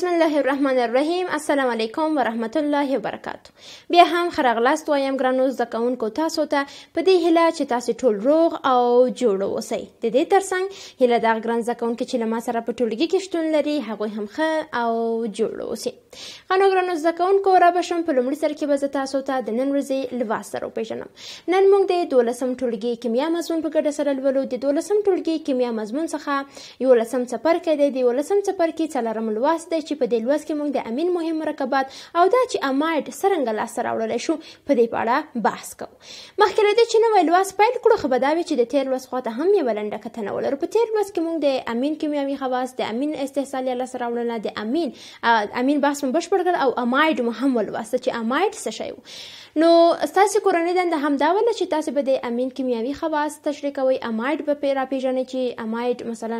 بسم الله الرحمن الرحیم السلام علیکم ورحمت الله وبرکاتو بیا هم خرغلاست وایم ګرانو زده کوونکو تاسو ته په دې هیله چې تاسو ټول روغ او جوړ اوسئ د دې ترڅنګ هیله دا ګران زده کوونکي چې لما سره په ټولګي کې شتون لري هغه هم ښه او جوړ اوسئ خانو ګرانو زده کوونکو را بشم په لومړي سر کې به تاسو ته د نن ورځې لباس سره وپیژنم نن موږ د دولسم ټولګي کیمیا مضمون په ګډه سره لولو د دولسم ټولګي کیمیا مضمون څخه یولسم څپرکی دی د یولسم څپرکي څلرم لوست دی چې په دې لوست کې موږ د امین مهم مرکبات او دا چې امایډ څرنګه لاسته راوړلی شو په دې په اړه بحث کوو مخکې له دې چې نوی لوست پیل کړو خو به دا وي چې د تېر لوست خواته هم یوه لنډه کتنه ولرو په تېر لوست کې موږ د امین کیمیاوي خواص د امین استحصال یا لاسته راوړنه د امین امین بحث مو بشپړ کړ او امایډ مو هم ولوسته چې امایډ څه شی وو نو ستاسې کورنۍ دنده همدا وله چې تاسو به د امین کیمیاوي خواص تشریح کوئ امایډ به پې راپېژنئ چې امایډ مثلا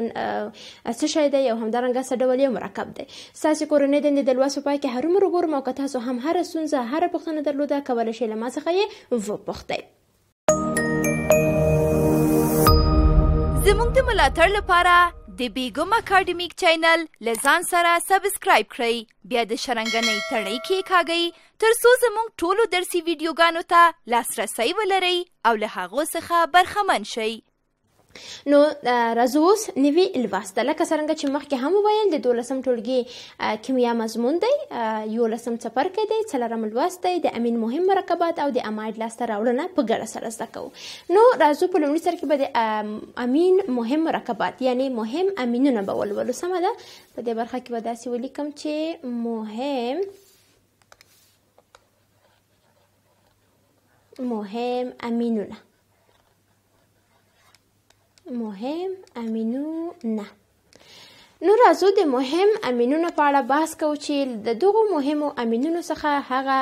څه شی دی او همدارنګه څه ډول یې مرکب دی ستاسو کورنۍ دندې د لوست په پای کې هرومرو ګورم او که تاسو هم هره ستونزه هره پوښتنه درلوده کولی شئ له ما څخه یې وپوښتئ زموږ د ملاتړ لپاره د بیګم اکاډمیک چینل لزان سره سبسکرایب کړئ بیا د شرنګنۍ تړۍ کې کاږئ تر څو زموږ ټولو درسي ویډیوګانو ته لاسرسی ولرئ او له هغو څخه برخمن شئ نو رازوس نوی الواس ده لکه څرنګه چې مخکې هم وویل د دولسم ټولګي کیمیا مضمون دی یولسم څپرکی دی څلورم لوست دی د امین مهم مرکبات او د اماید لاسته راوړنه په ګډه سره زده کوو نو رازو په لومړي سر کې به د امین مهم مرکبات یعنی مهم امینونه به ولولو سمه ده په دې برخه کې به داسې ولیکم چې مهم مهم امینونه مهم امینو نه نو راځو د مهم امینونو په اړه بحث کوو چې د دغو مهمو امینونو څخه هغه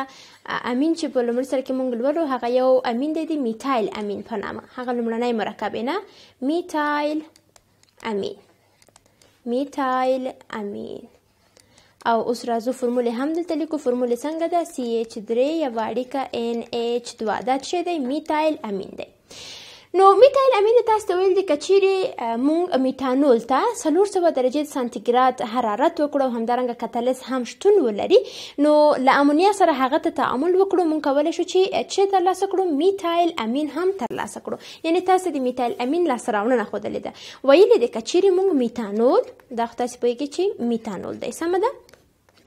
امین چې په لومړي سر کې موږ لولو هغه یو امین دی د میتایل امین په نامه هغه لومړنی مرکب نه میتایل امین میتایل امین او اوس راځو فرمولې هم دلته لیکو فرمولې څنګه ده سی ایچ درې یوه اړیکه ان ایچ دوه دا څه دی میتایل امین دی نو میتایل امین تاسو ته ویل دي که چیرې مونږ میتانول ته څلور سوه درجې سانتیګراد حرارت وکړو او همدارنګه کتلس هم شتون ولري نو له امونیا سره هغه ته تعامل وکړو مونږ کولی شو چې چې ترلاسه کړو میتایل امین هم ترلاسه کړو یعنی تاسو د میتایل امین لاسته راوړنه ښودلې ده ویلې دي که چیرې مونږ میتانول دا خو تاسې پوهېږئ چې میتانول دی سمه ده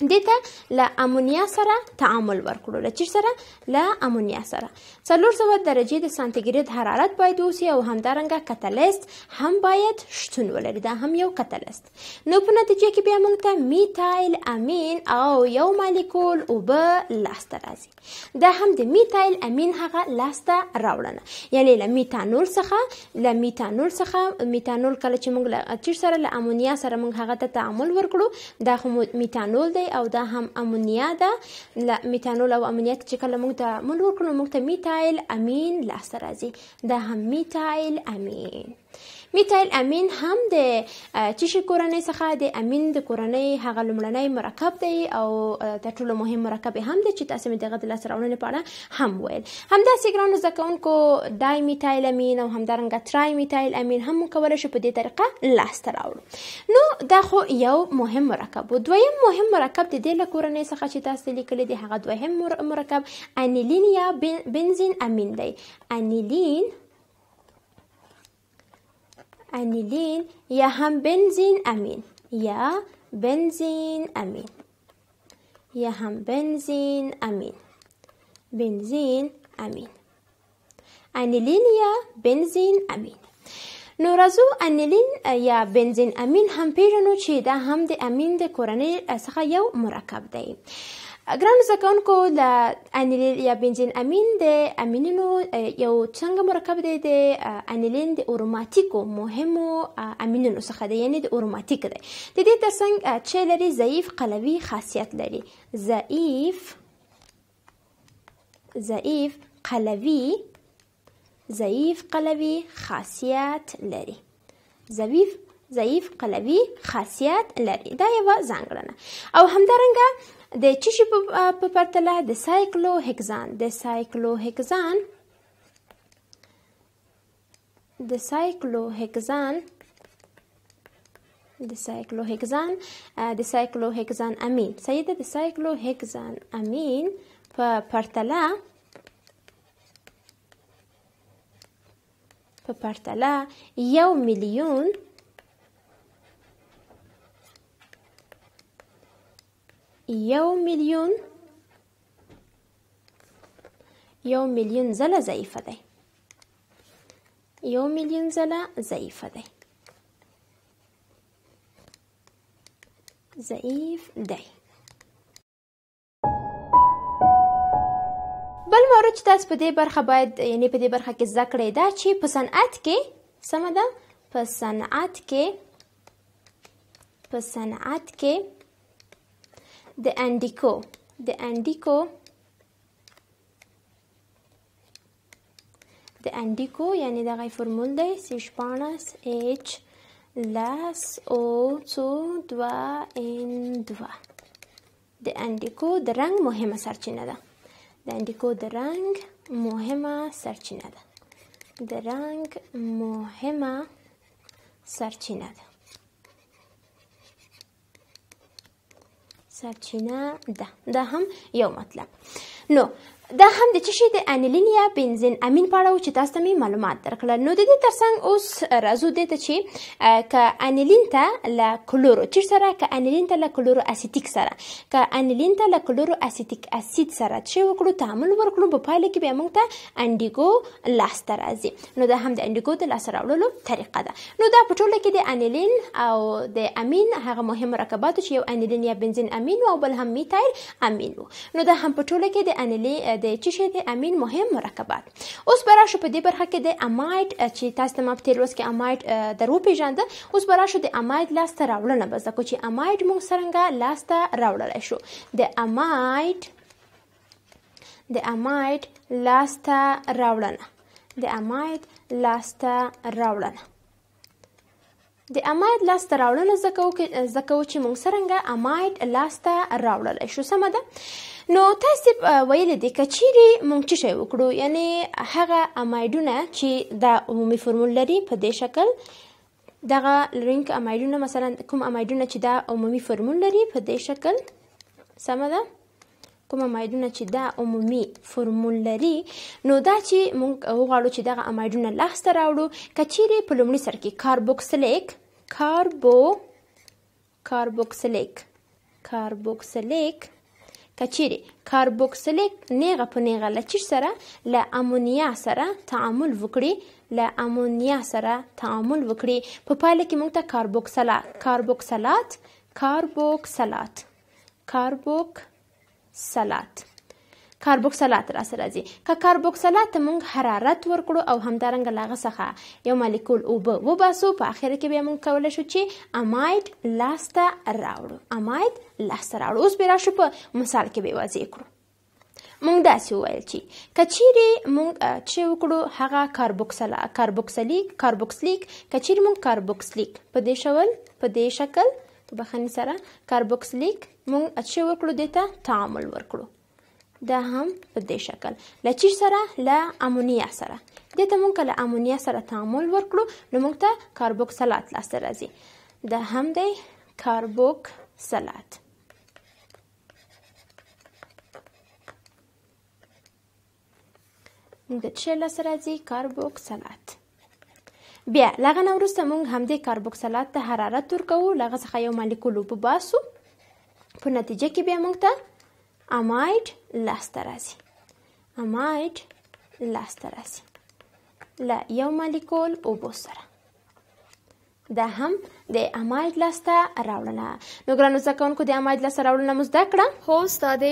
دې ته له امونیا سره تعامل ورکړو له چی سره له امونیا سره څلور سوه درجې د سانتیګرید حرارت باید اوسي او همدارنګه کتلیست هم باید شتون ولري دا هم یو کتلیست نو په نتیجه کې بیا موږ ته میتایل امین او یو مالیکول اوبه لاسته راځي دا هم د میتایل امین هغه لاسته راوړنه یعنی له میتانول څخه له میتانول څخه میتانول کله چې موږ له چی سره له امونیا سره موږ هغه ته تعامل ورکړو دا خو میتانول دی او دا هم امونیا ده ل میتانول او امونیت چې کله موږ تعامل وکړو موږ ته میتایل امین لاسته راځي دا هم میتایل امین میتایل امین هم د چشې کورنۍ څخه د امین د کورنۍ هغه لومړنی مرکب دی او تر ټولو مهم مرکب هم دی چې تاسو مې دغه د لاسته راوړنې په اړه هم ویل همداسې ګرانو زده کوونکو ډای میتایل امین او همدارنګه ترای میتایل امین هم کولی شو په دې طریقه لاسته راوړو نو دا خو یو مهم مرکب و دویم مهم مرکب د دې له کورنۍ څخه چې تاسو لیکلي دی هغه دویم مرکب انیلین یا بنزین امین دی انیلین انيلين يا هم بنزين امين يا بنزين امين يا هم بنزين امين بنزين امين انيلين يا بنزين امين نورزو انيلين يا بنزين امين هم پیرنو چی ده هم د امین د کورنۍ څخه یو مرکب دی ګران زکونکو د انیلیل یا بنزین امین د امینونو یو څنګه مرکب دی د انیلین د اوروماتیکو مهمو امینونو څخه دی یعنی د اوروماتیک دی د دې ترڅنګ چې لري ضعیف قلوي خاصیت لري ضعیف ضعیف قلوي ضعیف قلوي خاصیت لري ضعیف ضعیف قلوي خاصیت لري دا یو ځانګړنه او همدارنګه د چشي په پرتله د سایکلو هکزان د سایکلو هکزان د سایکلو هکزان د سایکلو هکزان د سایکلو هکزان امین سیده د سایکلو هکزان امین په پرتله په پرتله یو میلیون یو میلیون یو میلیون ځله ضعیفه دی یو میلیون ځله ضعیفه دی ضعیف دی بل مورد چې تاسو په دې برخه باید یعنی په دې برخه کې زده کړئ دا چې په صنعت کې سمه ده په صنعت کې په صنعت کې the Andico. The Andico د انډیکو یعنی دغه فرمول دی سی شپاړس ایچ لاس او څو دوه ان دوه د انډیکو د رنګ مهمه سرچینه ده د انډیکو د رنګ مهمه سرچینه ده د رنګ مهمه سرچینه ده سرچینه ده دا هم یو مطلب نو دا هم د چشي د انیلینیا بنزین امین په اړه چې تاسو ته معلومات درکړل نو د دې ترڅنګ اوس راځو د ته چې ک انیلین ته لا کلورو چې سره ک انیلین ته لا کلورو اسیټیک سره ک انیلین ته لا کلورو اسیټیک اسید سره چې وکړو تعامل ورکړو په پایله کې به موږ ته انډیګو لاسته راځي نو دا هم د انډیګو د لاسته راوړلو طریقه ده نو دا په ټوله کې د انیلین او د امین هغه مهم مرکبات چې یو انیلین یا بنزین امین او بل هم میتایل امین نو دا هم په ټوله کې د انیلین د چې شي د امین مهم مرکبات اوس به راشو په دې برخه کې د امایډ چې تاسو ته په تیر ورځ کې امایډ درو پیژند اوس به راشو د امایډ لاسته راوړنه به ځکه چې امایډ موږ څنګه لاسته راوړل شو د امایډ د امایډ لاسته راوړنه د امایډ لاسته راوړنه د اماید لاسته راوړنه زکو چې مونږ سرنګه اماید لاسته راوړل شو سم ده نو تاسو ویل دي کچيري مونږ چې شی وکړو یعنی هغه امایډونه چې د عمومي فرمول لري په دې شکل دغه لرینک امایډونه مثلا کوم امایډونه چې د عمومي فرمول لري په دې شکل سم ده کوم امایډونه چې دا عمومي فرمول لري نو دا چې مونږ وغواړو چې دغه امایډونه لاسته راوړو کچيري په لومړي سر کې کاربوکسلیک کاربو کاربوکسلیک کاربوکسلیک کچېری کاربوکسلیک نیغه په نیغه لچیر سره له امونیا سره تعامل وکړي له امونیا سره تعامل وکړي په پایله کې موږ ته کاربوکسلات کاربوکسلات کاربوکسلات کاربوکسلات کاربوکسلات را سره راځي که کاربوکسلات موږ حرارت ورکړو او همدارنګه لاغه څخه یو مالیکول اوبه وباسو په اخر کې بیا موږ کولی شو چې اماید لاسته راوړو اماید لاسته راوړو اوس به راشو په مثال کې به واضح کړو مونږ داسې وویل چې کچيري مونږ چې وکړو هغه کاربوکسلا کاربوکسلیک کاربوکسلیک کچيري مونږ کاربوکسلیک په دې شول په دې شکل په بخنی سره کاربوکسلیک مونږ چې وکړو دته تعامل ورکړو دا هم په دې شکل له چی سره له امونیا سره دې ته مونږ له امونیا سره تعامل وکړو نو مونږ ته کاربوکسلات لاسته راځي دا هم دی کاربوکسلات مونږ د څه لاسته راځي کاربوکسلات بیا لغه نه وروسته مونږ همدې کاربوکسلات ته حرارت ورکوو لغه څخه یو مالیکول وباسو په نتیجه کې بیا مونږ ته اماید لاسته راځي اماید لاسته راځي له یو مالیکول اوبو سره دا هم د اماید لاسته راوړنه نو ګرانو زکونکو د اماید لاسته راوړنه مو زده کړه هو استاد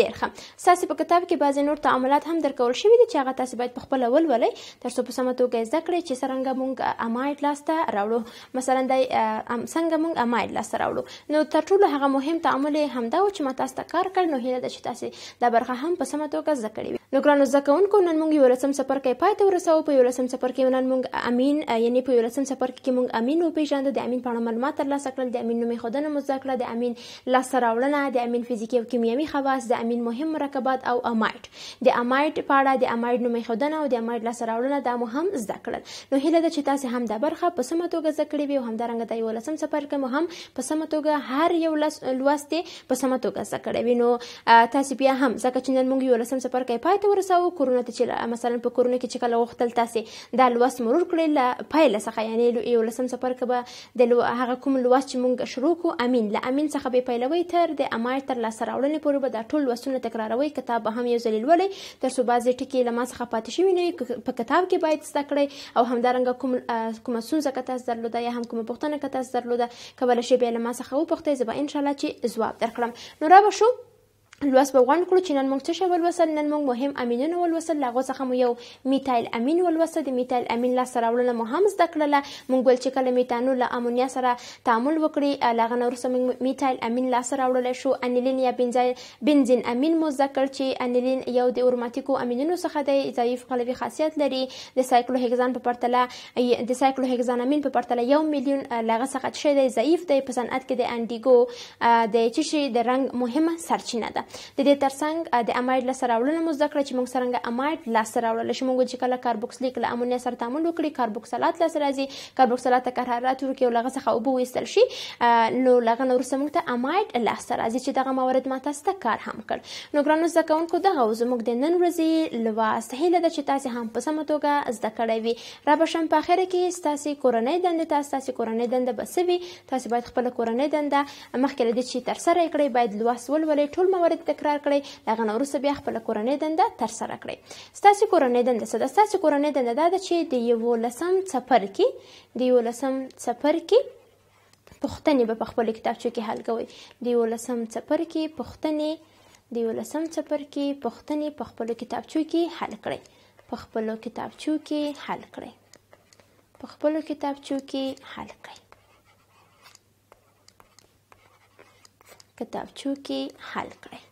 ډیر ښه ساسي په کتاب کې بعضی نور تعاملات هم درکول شوي دي چې هغه تاسو باید په خپل ولولئ ترڅو په سمه توګه زده کړئ چې څنګه مونږ اماید لاسته راوړو مثلا د څنګه مونږ اماید لاسته راوړو نو تر ټولو هغه مهم تعامل همدا و چې ما تاسو ته کار کړ نو هیله ده چې تاسو دا برخه هم په سمه توګه زده کړئ نو ګرانو زکونکو نن مونږ یو لسم سفر کې پاتې ورسو په یو لسم سفر کې نن مونږ امین یعنی په یو لسم سفر کې مونږ امین وپیژاند د امین په اړه معلومات ترلاسه کړل د امین نوم ایښودنه مو زده کړه د امین لاسته راوړنه د امین فزیکي او کیمیاوي خواص د امین مهم مرکبات او امایټ د امایټ په اړه د امایټ نوم ایښودنه او د امایټ لاسته راوړنه دا مو هم زده کړل نو هیله ده چې تاسو هم دا برخه په سمه توګه زده کړې وي او همدارنګه د یولسم څپرکي مو هم په سمه توګه هر یو لوست په سمه توګه زده کړی وي نو تاسو بیا هم ځکه چې نن موږ یولسم څپرکی پای ته ورساوو کورونه ته چې مثلا په کورونه کې چې کله غوښتل تاسو دا لوست مرور کړئ له پایله څخه یعنې یولسم څپرکی به د لو هغه کوم لوست چې مونږ شروع کو امین له امین څخه به پیلوي تر د امای تر لاسه راوړنې پورې به دا ټول لوستونه تکراروي کتاب به هم یو ځل ولولي تر څو بعضې ټکي له ما څخه پاتې شوي نه په کتاب کې باید زده کړئ او همدارنګه کوم کومه ستونزه که تاسو درلوده یا هم کومه پوښتنه که تاسو درلوده کولی شئ بیا له ما څخه وپوښتئ زه به انشاءالله چې ځواب درکړم نو را به شو لوست به غونډ کړو چې نن موږ څه شی ولوستل نن موږ مهم امینونه ولوستل له هغو څخه مو یو میتایل امین ولوسته د میتایل امین لاسته راوړنه مو هم زده کړله موږ ویل چې کله میتانول له امونیا سره تعامل وکړي له هغه نه وروسته موږ میتایل امین لاسته راوړلی شو انیلین یا بنزین امین مو زده کړ چې انیلین یو د اروماتیکو امینونو څخه دی ضعیف قلوي خاصیت لري د سایکلوهیګزان په پرتله د سایکلوهیګزان امین په پرتله یو میلیون له هغه څخه څه دی ضعیف دی په صنعت کې د انډیګو د څه شي د رنګ مهمه سرچینه ده د دې ترڅنګ د امایډ لاسته راوړنه مو زده کړه چې موږ څنګه امایډ لاسته راوړل شي موږ چې کله کاربوکسلیک له امونیا سره تعامل وکړي کاربوکسلات لاسته راځي کاربوکسلات ته حرارت ورکړي او لغه څخه اوبه ویستل شي نو لغه نور سمون ته امایډ لاسته راځي چې دغه موارد ماته ست کار هم کړ نو ګرانو زده کوونکو دغه زموږ د نن ورځې لواسته هیله ده چې تاسو هم په سمه توګه زده کړی وي را به شم په اخره کې ستاسو کورنۍ دنده تاسو ستاسو کورنۍ دنده بسوي تاسو باید خپل کورنۍ دنده مخکې لدې چې تر سره کړئ باید لوس ولولئ ټول موارد لږ تکرار کړئ دغه نه وروسته بیا خپل کورنۍ دنده ترسره کړئ ستاسو کورنۍ دنده څه ده ستاسو کورنۍ دنده دا ده چې د یولسم څپرکي د یولسم څپرکي پوښتنې به په خپل کتابچو کې حل کوئ د یولسم څپرکي پوښتنې د یولسم څپرکي پوښتنې په خپل کتابچو کې حل کړئ په خپل کتابچو کې حل کړئ په خپل کتابچو کې حل کړئ کتابچو کې حل کړئ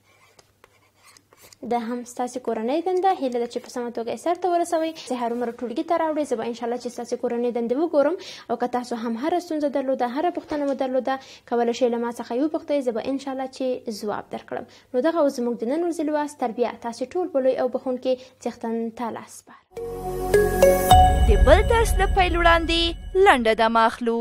دا هم ستاسو کورنۍ دنده هیله ده چې په سمه توګه یې سرته ورسوئ زه هرومره ټولګي ته راوړئ زه به انشاءالله چې ستاسې کورنۍ دندې وګورم او که تاسو هم هره ستونزه درلوده هره پوښتنه مو درلوده کولی شئ له ما څخه یې وپوښتئ زه به انشاءالله چې ځواب درکړم نو دغه اوس زموږ د نن ورځې لوست تربیه تاسې ټول په لوی او بخونکي څښتن تعالی سپار د بل درس نه پیل وړاندې لنډه دمه اخلو